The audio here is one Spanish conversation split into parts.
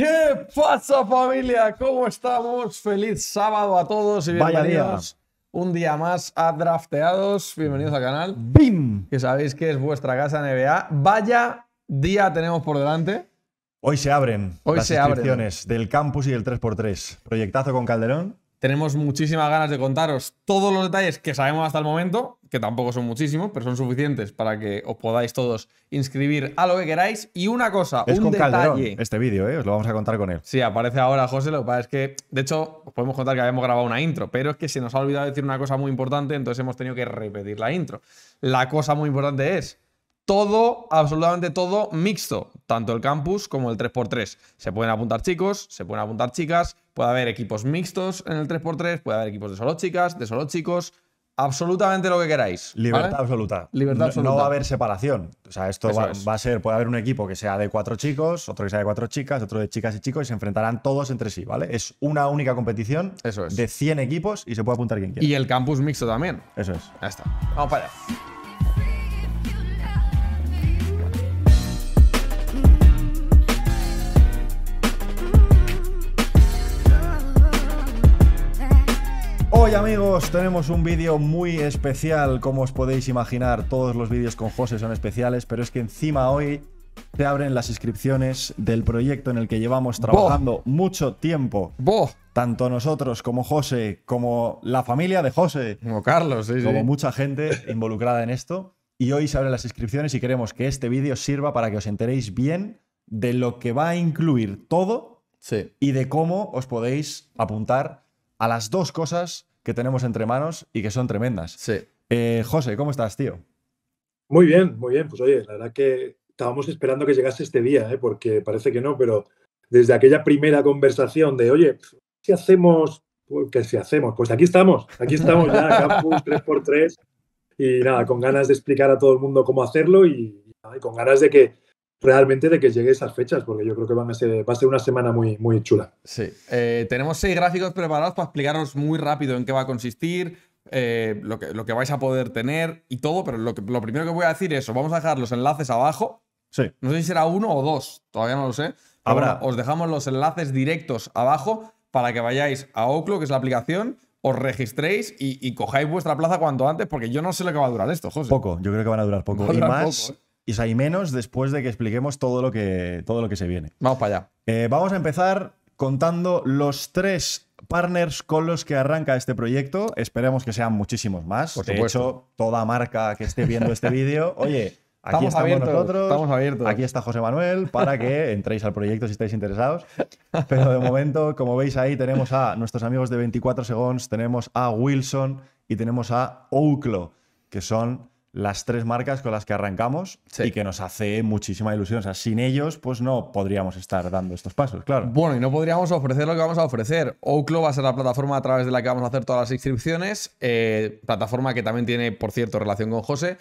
¿Qué pasa familia? ¿Cómo estamos? Feliz sábado a todos y Vaya bienvenidos día. un día más a Drafteados. Bienvenidos al canal. ¡Bim! Que sabéis que es vuestra casa NBA. Vaya día tenemos por delante. Hoy se abren Hoy las se inscripciones del campus y del 3x3. Proyectazo con Calderón. Tenemos muchísimas ganas de contaros todos los detalles que sabemos hasta el momento, que tampoco son muchísimos, pero son suficientes para que os podáis todos inscribir a lo que queráis. Y una cosa, es un con este vídeo, ¿eh? os lo vamos a contar con él. Sí, aparece ahora José, lo que pasa es que, de hecho, os podemos contar que habíamos grabado una intro, pero es que se nos ha olvidado decir una cosa muy importante, entonces hemos tenido que repetir la intro. La cosa muy importante es todo, absolutamente todo mixto, tanto el campus como el 3x3. Se pueden apuntar chicos, se pueden apuntar chicas, Puede haber equipos mixtos en el 3x3, puede haber equipos de solo chicas, de solo chicos, absolutamente lo que queráis. Libertad absoluta. Libertad No, va a haber separación. O sea, esto va, a ser, puede haber un equipo que sea de cuatro chicos, otro que sea de cuatro chicas, otro de chicas y chicos, y se enfrentarán todos entre sí, ¿vale? Es una única competición de 100 equipos y se puede apuntar quien quiera. Y el campus mixto también. Eso es. Ahí está. Vamos para allá. Hoy amigos tenemos un vídeo muy especial, como os podéis imaginar, todos los vídeos con José son especiales, pero es que encima hoy se abren las inscripciones del proyecto en el que llevamos trabajando mucho tiempo. Tanto nosotros como José, como la familia de José, como Carlos, como mucha gente involucrada en esto. Y hoy se abren las inscripciones y queremos que este vídeo sirva para que os enteréis bien de lo que va a incluir todo y de cómo os podéis apuntar a las dos cosas que tenemos entre manos y que son tremendas. Sí. Eh, José, ¿cómo estás, tío? Muy bien, muy bien. Pues oye, la verdad que estábamos esperando que llegase este día, ¿eh? porque parece que no, pero desde aquella primera conversación de, oye, si hacemos, pues, ¿qué si hacemos? Pues aquí estamos, aquí estamos ya, Campus 3x3, y nada, con ganas de explicar a todo el mundo cómo hacerlo y con ganas de que realmente de que llegue esas fechas, porque yo creo que van a ser, va a ser una semana muy, muy chula. Sí, eh, tenemos seis gráficos preparados para explicaros muy rápido en qué va a consistir, eh, lo, que, lo, que, vais a poder tener y todo, pero lo, primero que voy a decir es, os vamos a dejar los enlaces abajo. Sí. No sé si será uno o dos, todavía no lo sé. Ahora os dejamos los enlaces directos abajo para que vayáis a Oclo, que es la aplicación, os registréis y, cojáis vuestra plaza cuanto antes, porque yo no sé lo que va a durar esto, José. Poco, yo creo que van a durar poco. y más ¿eh? y hay menos después de que expliquemos todo lo que, todo lo que se viene. Vamos para allá. Eh, vamos a empezar contando los tres partners con los que arranca este proyecto. Esperemos que sean muchísimos más. Por de hecho, toda marca que esté viendo este vídeo, oye, aquí estamos, nosotros. Aquí está José Manuel para que entréis al proyecto si estáis interesados. Pero de momento, como veis ahí, tenemos a nuestros amigos de 24 segundos. tenemos a Wilson y tenemos a Ouklo, que son las tres marcas con las que arrancamos y que nos hace muchísima ilusión. O sea, sin ellos, pues no podríamos estar dando estos pasos, claro. Bueno, y no podríamos ofrecer lo que vamos a ofrecer. Oclo va a ser la plataforma a través de la que vamos a hacer todas las inscripciones, eh, plataforma que también tiene, por cierto, relación con José.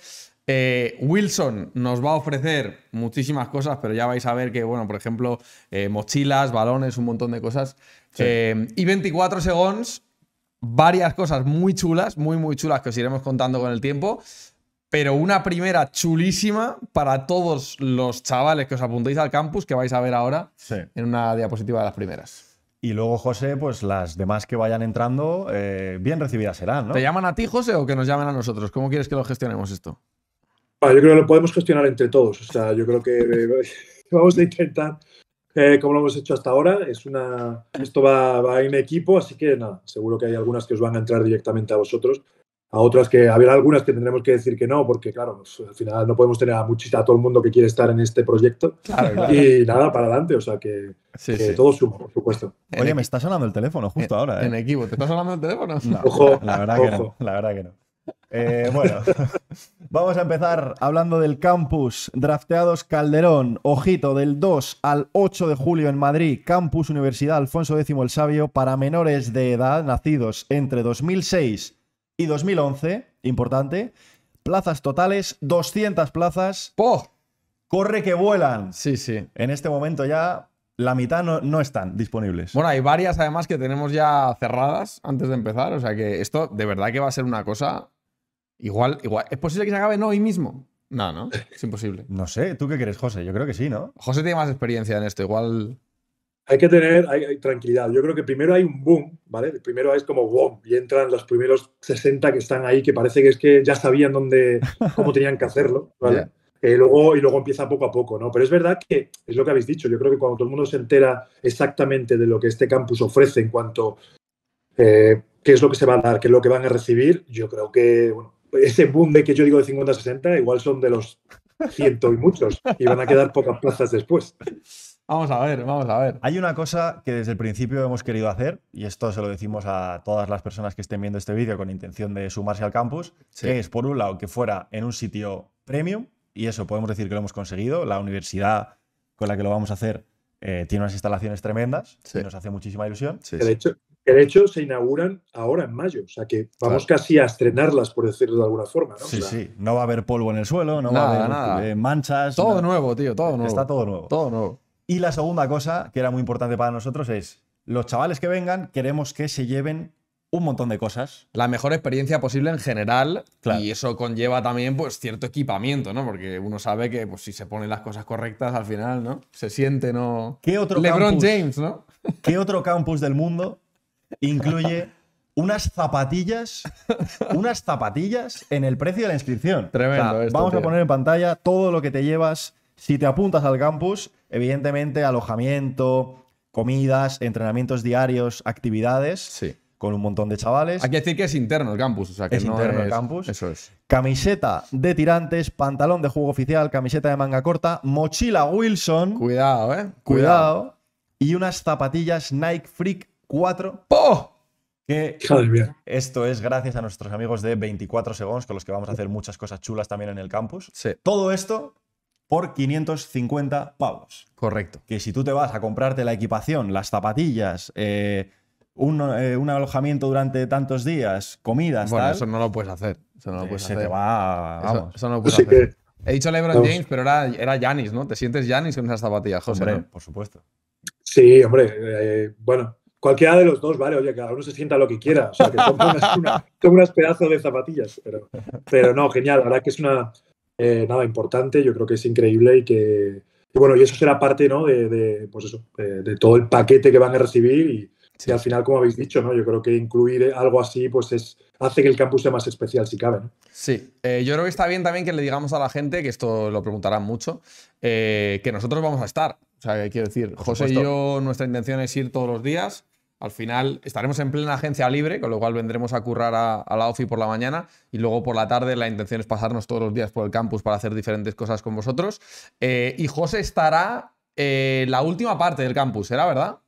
Eh, Wilson nos va a ofrecer muchísimas cosas, pero ya vais a ver que, bueno, por ejemplo, eh, mochilas, balones, un montón de cosas. y 24 segundos, varias cosas muy chulas, muy, muy chulas que os iremos contando con el tiempo pero una primera chulísima para todos los chavales que os apuntéis al campus, que vais a ver ahora en una diapositiva de las primeras. Y luego, José, pues las demás que vayan entrando, eh, bien recibidas serán, ¿Te llaman a ti, José, o que nos llamen a nosotros? ¿Cómo quieres que lo gestionemos esto? Ah, yo creo que lo podemos gestionar entre todos. O sea, yo creo que eh, vamos a intentar, eh, como lo hemos hecho hasta ahora, es una, esto va, va en equipo, así que nada, seguro que hay algunas que os van a entrar directamente a vosotros a otras que habrá algunas que tendremos que decir que no, porque claro, pues, al final no podemos tener a a todo el mundo que quiere estar en este proyecto. Y nada, para adelante, o sea que, sí, todo suma, por supuesto. Oye, me está sonando el teléfono justo ahora. ¿eh? En equipo, ¿te estás sonando el teléfono? No, ojo, la verdad que no, eh, bueno, vamos a empezar hablando del campus. Drafteados Calderón, ojito, del 2 al 8 de julio en Madrid, Campus Universidad Alfonso X el Sabio, para menores de edad nacidos entre 2006 y 2011, importante. Plazas totales, 200 plazas. ¡Po! Corre que vuelan. Sí, sí. En este momento ya la mitad no, están disponibles. Bueno, hay varias además que tenemos ya cerradas antes de empezar. O sea que esto de verdad que va a ser una cosa. Igual, igual. ¿Es posible que se acabe hoy mismo? No, no. Es imposible. no sé. ¿Tú qué crees, José? Yo creo que sí, ¿no? José tiene más experiencia en esto. Igual. Hay que tener tranquilidad. Yo creo que primero hay un boom, ¿vale? primero es como boom y entran los primeros 60 que están ahí, que parece que es que ya sabían dónde, cómo tenían que hacerlo, ¿vale? Eh, luego, y luego empieza poco a poco, ¿no? Pero es verdad que es lo que habéis dicho. Yo creo que cuando todo el mundo se entera exactamente de lo que este campus ofrece en cuanto eh, qué es lo que se va a dar, qué es lo que van a recibir, yo creo que ese boom de que yo digo de 50 a 60 igual son de los ciento y muchos y van a quedar pocas plazas después. Vamos a ver, vamos a ver. Hay una cosa que desde el principio hemos querido hacer, y esto se lo decimos a todas las personas que estén viendo este vídeo con intención de sumarse al campus, que es, por un lado, que fuera en un sitio premium, y eso podemos decir que lo hemos conseguido. La universidad con la que lo vamos a hacer eh, tiene unas instalaciones tremendas, nos hace muchísima ilusión. Sí, de, hecho, hecho, se inauguran ahora en mayo, o sea que vamos casi a estrenarlas, por decirlo de alguna forma. Sí, sí, no va a haber polvo en el suelo, no va a haber eh, manchas. Todo nuevo, tío, todo nuevo. Está todo nuevo. Todo nuevo. Y la segunda cosa, que era muy importante para nosotros, es los chavales que vengan, queremos que se lleven un montón de cosas. La mejor experiencia posible en general. Y eso conlleva también pues, cierto equipamiento, ¿no? Porque uno sabe que pues, si se ponen las cosas correctas al final, ¿no? Se siente, ¿no? otro LeBron James, ¿no? ¿Qué otro campus del mundo incluye unas zapatillas, unas zapatillas en el precio de la inscripción? Tremendo. vamos a poner en pantalla todo lo que te llevas si te apuntas al campus Evidentemente, alojamiento, comidas, entrenamientos diarios, actividades. Sí. Con un montón de chavales. Hay que decir que es interno el campus, o sea que es interno el campus. Eso es. Camiseta de tirantes, pantalón de juego oficial, camiseta de manga corta, mochila Wilson. Cuidado, eh. Cuidado. y unas zapatillas Nike Freak 4. ¡Po! Que esto es gracias a nuestros amigos de 24 Segundos, con los que vamos a hacer muchas cosas chulas también en el campus. Sí. Todo esto por 550 pavos. Correcto. Que si tú te vas a comprarte la equipación, las zapatillas, eh, eh, un, alojamiento durante tantos días, comidas. Bueno, eso no lo puedes hacer. Eso no lo eh, puedes se te va. Vamos. Eso, no lo puedes hacer. He dicho LeBron James, pero era, era ¿no? ¿Te sientes Janis con esas zapatillas, José? Hombre, por supuesto. Sí, hombre. bueno, cualquiera de los dos, vale, oye, cada uno se sienta lo que quiera. O sea, que toma unas, pedazos de zapatillas. Pero, pero no, genial. La verdad que es una eh, nada importante, yo creo que es increíble y que, bueno, y eso será parte, De, pues eh, de todo el paquete que van a recibir y, al final, como habéis dicho, ¿no? Yo creo que incluir algo así, pues es hace que el campus sea más especial si cabe, Sí, eh, yo creo que está bien también que le digamos a la gente, que esto lo preguntarán mucho, que nosotros vamos a estar. O sea, quiero decir, José y yo, nuestra intención es ir todos los días. Al final estaremos en plena agencia libre, con lo cual vendremos a currar a, la OFI por la mañana y luego por la tarde la intención es pasarnos todos los días por el campus para hacer diferentes cosas con vosotros. Eh, y José estará eh, la última parte del campus, ¿será verdad?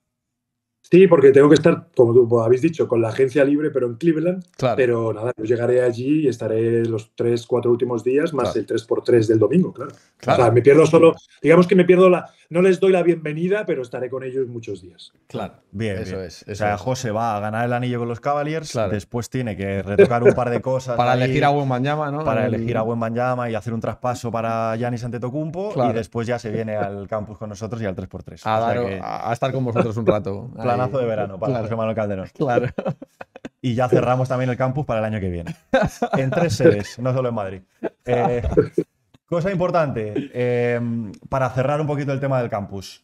Sí, porque tengo que estar, como tú habéis dicho, con la agencia libre, pero en Cleveland. Claro. Pero nada, yo llegaré allí y estaré los tres, cuatro últimos días, más el 3x3 del domingo, claro. claro. me pierdo solo, digamos que me pierdo la, no les doy la bienvenida, pero estaré con ellos muchos días. Claro, bien, eso es. o sea, José va a ganar el anillo con los Cavaliers, después tiene que retocar un par de cosas. para elegir a Buen Banyama, ¿no? Para elegir a Buen y hacer un traspaso para Yanis Antetokounmpo y después ya se viene al campus con nosotros y al 3x3. a estar con vosotros un rato. planazo de verano para José Manuel Calderón. Claro. Y ya cerramos también el campus para el año que viene. En tres sedes, no solo en Madrid. Eh, cosa importante, eh, para cerrar un poquito el tema del campus.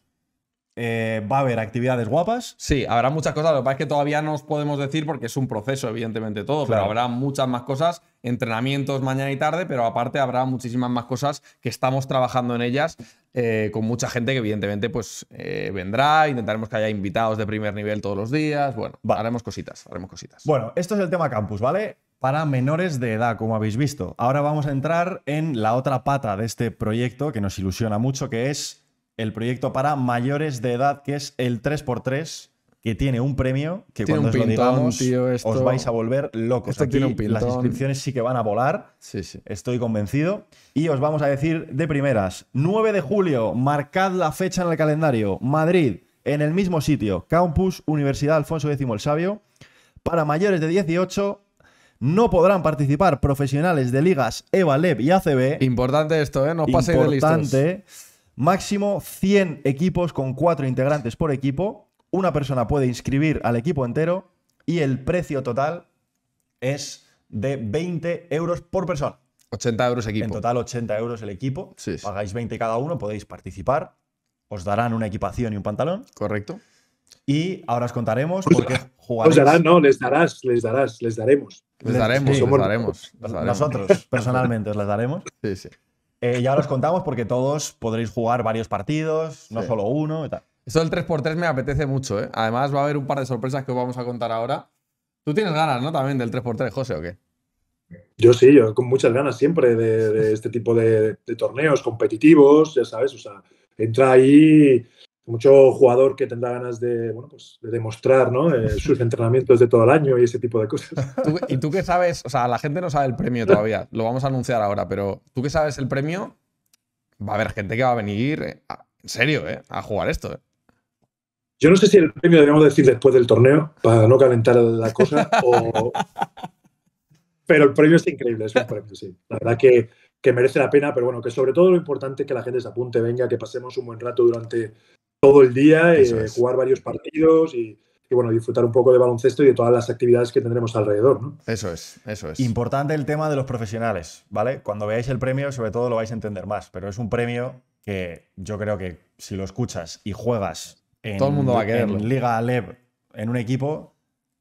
Eh, va a haber actividades guapas. Sí, habrá muchas cosas. Lo que pasa es que todavía no os podemos decir porque es un proceso, evidentemente, todo, pero habrá muchas más cosas entrenamientos mañana y tarde, pero aparte habrá muchísimas más cosas que estamos trabajando en ellas eh, con mucha gente que evidentemente pues eh, vendrá, intentaremos que haya invitados de primer nivel todos los días, bueno, haremos cositas, haremos cositas. Bueno, esto es el tema campus, ¿vale? Para menores de edad, como habéis visto. Ahora vamos a entrar en la otra pata de este proyecto que nos ilusiona mucho, que es el proyecto para mayores de edad, que es el 3x3 que tiene un premio que cuando os lo digamos os vais a volver locos. Las inscripciones sí que van a volar, estoy convencido. Y os vamos a decir de primeras, 9 de julio, marcad la fecha en el calendario, Madrid, en el mismo sitio, Campus Universidad Alfonso X el Sabio. Para mayores de 18, no podrán participar profesionales de ligas EVA, y ACB. Importante esto, ¿eh? No paséis de listos. Máximo 100 equipos con 4 integrantes por equipo. Una persona puede inscribir al equipo entero y el precio total es de 20 euros por persona. 80 euros equipo. En total 80 euros el equipo. Si Pagáis 20 cada uno, podéis participar. Os darán una equipación y un pantalón. Correcto. Y ahora os contaremos pues por qué darán, no, les darás, les darás, les daremos. Les daremos, daremos. Nosotros, personalmente, os les daremos. Sí, sí. Eh, y ahora os contamos porque todos podréis jugar varios partidos, no solo uno y esto del 3x3 me apetece mucho, ¿eh? Además va a haber un par de sorpresas que os vamos a contar ahora. Tú tienes ganas, ¿no? También del 3x3, José, ¿o qué? Yo sí, yo con muchas ganas siempre de, este tipo de, torneos competitivos, ya sabes, o sea, entra ahí mucho jugador que tendrá ganas de, bueno, pues, de demostrar ¿no? Eh, sus entrenamientos de todo el año y ese tipo de cosas. ¿Y tú qué sabes? O sea, la gente no sabe el premio todavía, lo vamos a anunciar ahora, pero tú qué sabes el premio, va a haber gente que va a venir, eh, en serio, eh, a jugar esto. Eh. Yo no sé si el premio debemos decir después del torneo, para no calentar la cosa, pero el premio es increíble, es un premio, sí. La verdad que, que, merece la pena, pero bueno, que sobre todo lo importante es que la gente se apunte, venga, que pasemos un buen rato durante todo el día, eh, jugar varios partidos y, bueno, disfrutar un poco de baloncesto y de todas las actividades que tendremos alrededor. Eso es, eso es. Importante el tema de los profesionales, ¿vale? Cuando veáis el premio, sobre todo lo vais a entender más, pero es un premio que yo creo que si lo escuchas y juegas todo el mundo va a querer Liga Aleb en un equipo,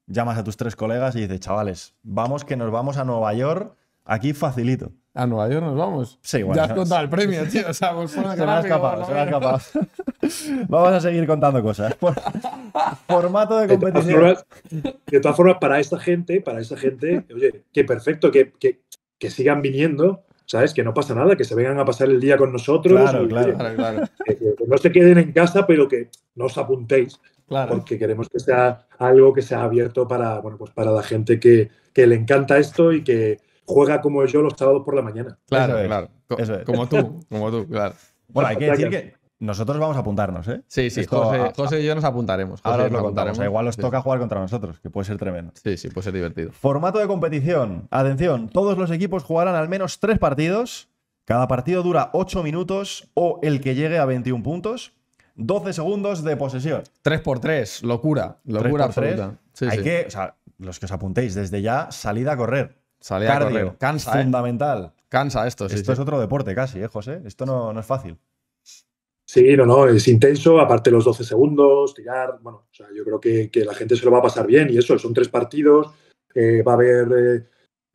llamas a tus tres colegas y dices, chavales, vamos que nos vamos a Nueva York, aquí facilito. A Nueva York nos vamos. Sí, Ya has contado el premio, tío. Pues se me ha escapado, Vamos a seguir contando cosas. formato de competición. De todas, formas, para esta gente, para esta gente, oye, que perfecto, que, que sigan viniendo, ¿sabes? Que no pasa nada, que se vengan a pasar el día con nosotros. claro, Que, no se queden en casa, pero que no os apuntéis. Claro. Porque queremos que sea algo que sea abierto para, bueno, pues para la gente que, que le encanta esto y que juega como yo los sábados por la mañana. Claro, claro. Como tú, como tú, claro. Bueno, hay que decir que nosotros vamos a apuntarnos, ¿eh? Sí, sí, José, y yo nos apuntaremos. ahora os lo contaremos. Igual os toca jugar contra nosotros, que puede ser tremendo. Sí, sí, puede ser divertido. Formato de competición. Atención, todos los equipos jugarán al menos tres partidos. Cada partido dura 8 minutos o el que llegue a 21 puntos. 12 segundos de posesión. 3 por 3 locura. Locura absoluta. Hay que, o sea, los que os apuntéis desde ya, salida a correr. Salida a correr. Cansa. ¿eh? Fundamental. Cansa esto, sí. Esto es otro deporte casi, ¿eh, José? Esto no es fácil. Sí, no, no, es intenso, aparte los 12 segundos, tirar, bueno, o sea, yo creo que, la gente se lo va a pasar bien y eso, son tres partidos, eh, va a haber, eh,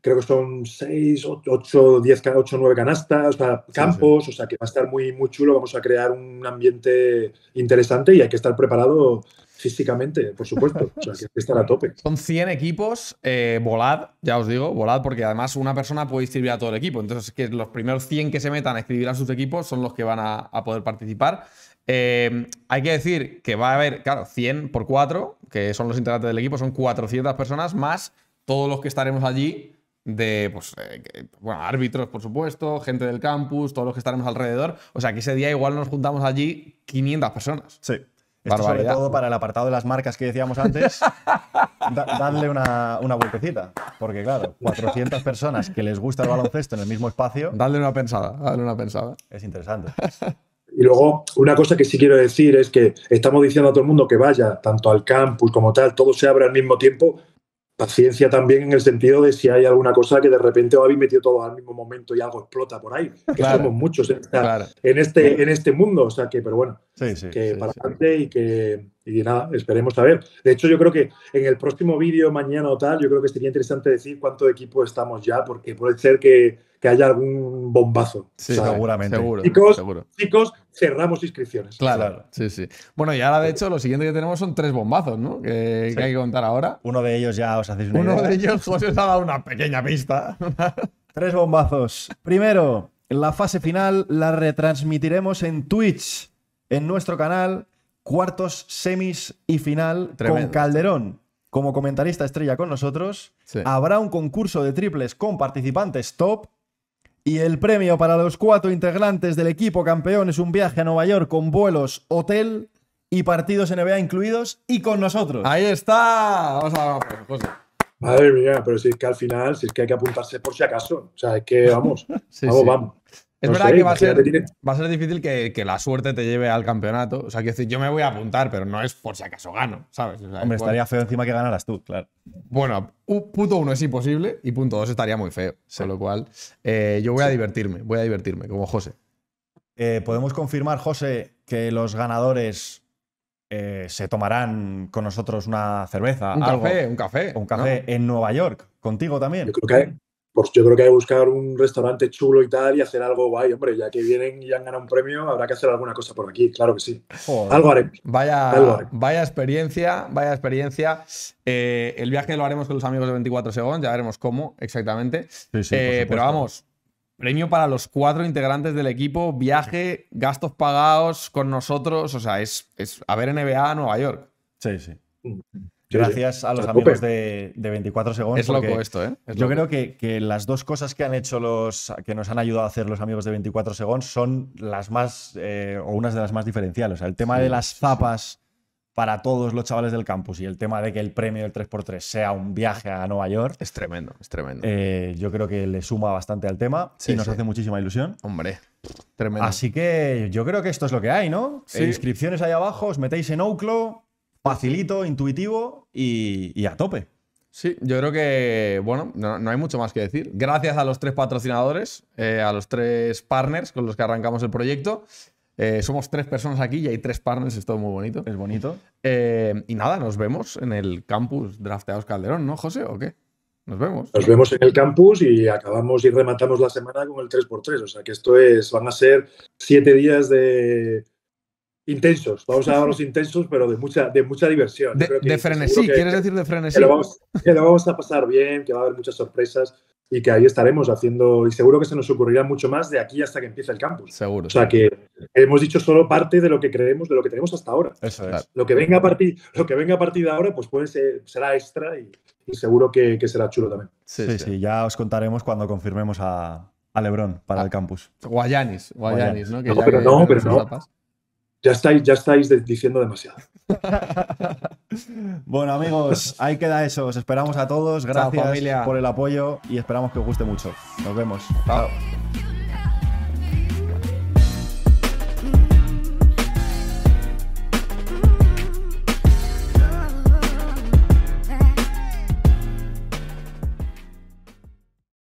creo que son seis, 8, 10, ocho, 9 canastas, o sea, campos, o sea, que va a estar muy, muy chulo, vamos a crear un ambiente interesante y hay que estar preparado físicamente, por supuesto. O a tope. Son 100 equipos, eh, volad, ya os digo, volad, porque además una persona puede escribir a todo el equipo. Entonces, que los primeros 100 que se metan a escribir a sus equipos son los que van a, poder participar. Eh, hay que decir que va a haber, claro, 100 por 4, que son los integrantes del equipo, son 400 personas más todos los que estaremos allí de, pues, eh, bueno, árbitros, por supuesto, gente del campus, todos los que estaremos alrededor. O sea, que ese día igual nos juntamos allí 500 personas. Sí. Esto sobre todo para el apartado de las marcas que decíamos antes, da, darle una, una, vueltecita. Porque claro, 400 personas que les gusta el baloncesto en el mismo espacio. Darle una pensada, darle una pensada. Es interesante. Y luego, una cosa que sí quiero decir es que estamos diciendo a todo el mundo que vaya, tanto al campus como tal, todo se abre al mismo tiempo, paciencia también en el sentido de si hay alguna cosa que de repente os habéis metido todo al mismo momento y algo explota por ahí. Que somos muchos ¿eh? en, este, en este mundo. O sea que, pero bueno, que bastante para adelante y que nada, esperemos a ver. De hecho, yo creo que en el próximo vídeo, mañana o tal, yo creo que sería interesante decir cuánto equipo estamos ya, porque puede ser que que haya algún bombazo. seguramente. chicos, cerramos inscripciones. Claro, sí, sí. Bueno, y ahora de hecho lo siguiente que tenemos son tres bombazos, ¿no? Que, hay que contar ahora. Uno de ellos ya os hacéis una Uno de ellos pues, os ha dado una pequeña pista. tres bombazos. Primero, la fase final la retransmitiremos en Twitch, en nuestro canal, cuartos, semis y final con Calderón como comentarista estrella con nosotros. Habrá un concurso de triples con participantes top y el premio para los cuatro integrantes del equipo campeón es un viaje a Nueva York con vuelos, hotel y partidos NBA incluidos y con nosotros. Ahí está. Vamos a José. Madre mía, pero si es que al final, si es que hay que apuntarse por si acaso. O sea, es que vamos, vamos, vamos. Es verdad que va a, ser, difícil que, la suerte te lleve al campeonato. O sea, que decir, yo me voy a apuntar, pero no es por si acaso gano, ¿sabes? Hombre, estaría feo encima que ganaras tú, claro. Bueno, punto uno es imposible y punto dos estaría muy feo. Con lo cual, eh, yo voy a divertirme, voy a divertirme, como José. Eh, ¿Podemos confirmar, José, que los ganadores eh, se tomarán con nosotros una cerveza? Un café, un café. Un café en Nueva York, contigo también. Yo creo que pues yo creo que hay que buscar un restaurante chulo y tal y hacer algo guay, hombre, ya que vienen y han ganado un premio, habrá que hacer alguna cosa por aquí, claro que sí. algo haremos. Vaya, vaya experiencia, vaya experiencia. Eh, el viaje lo haremos con los amigos de 24 segundos, ya veremos cómo exactamente. Eh, pero vamos, premio para los cuatro integrantes del equipo, viaje, gastos pagados con nosotros, o sea, es, es a ver NBA Nueva York. Sí, sí. Mm. Gracias a los amigos de, 24 segundos. Es loco esto, ¿eh? yo creo que, las dos cosas que han hecho los que nos han ayudado a hacer los amigos de 24 segundos son las más eh, o unas de las más diferenciales. O sea, el tema de las zapas para todos los chavales del campus y el tema de que el premio del 3x3 sea un viaje a Nueva York. Es tremendo, es tremendo. Eh, yo creo que le suma bastante al tema y nos hace muchísima ilusión. Hombre, tremendo. Así que yo creo que esto es lo que hay, ¿no? Inscripciones ahí abajo, os metéis en Oclo facilito, intuitivo y, a tope. Sí, yo creo que, bueno, no, hay mucho más que decir. Gracias a los tres patrocinadores, eh, a los tres partners con los que arrancamos el proyecto. Eh, somos tres personas aquí y hay tres partners, es todo muy bonito. Es bonito. Eh, y nada, nos vemos en el campus Drafteados Calderón, ¿no, José? ¿O qué? Nos vemos. Nos vemos en el campus y acabamos y rematamos la semana con el 3x3. O sea que esto es, van a ser siete días de, intensos. Vamos a los intensos, pero de mucha, de mucha diversión. De, frenesí, ¿quieres decir de frenesí? Que lo, vamos, a pasar bien, que va a haber muchas sorpresas y que ahí estaremos haciendo, y seguro que se nos ocurrirá mucho más de aquí hasta que empiece el campus. Seguro. O sea que hemos dicho solo parte de lo que creemos, de lo que tenemos hasta ahora. Eso es. Lo que venga a partir, lo que venga a partir de ahora, pues puede ser, será extra y, seguro que, será chulo también. Sí sí, ya os contaremos cuando confirmemos a, a para ah, el campus. Guayanis, Guayanis, ¿no? no, pero no, pero no. Ya estáis, ya estáis diciendo demasiado. bueno, amigos, ahí queda eso. Os esperamos a todos. Gracias familia por el apoyo y esperamos que os guste mucho. Nos vemos. Chao.